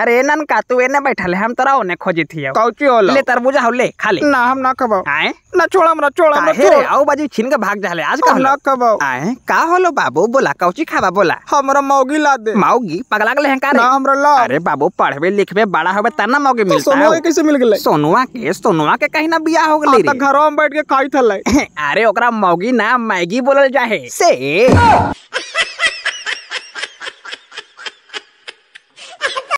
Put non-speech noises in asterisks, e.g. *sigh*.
अरे नन का तू एने बैठल है हम तोरा ओने खोजी थी कौची होला ले तरबूज हो ले खाली ना हम ना खबाओ आए ना छोड़ हमरा छोड़ हमरा छोड़ आओ बाजी छिन के भाग जाले आज का ना खबाओ आए का होलो बाबू बोला कौची खावा बोला हमरा मौगी ला दे मौगी पगला गेले हैं का ना हमरा ला अरे बाबू पढ़बे लिखबे बड़ा होबे त ना मौगी तो मिलता सोनू के कैसे मिल गेले सोनूआ के सोनूआ के कहीं ना बियाह हो हाँ, गेले रे घरों में बैठ के खाई थले *laughs* अरे ओकरा मौगी ना मैगी बोलल जाहे से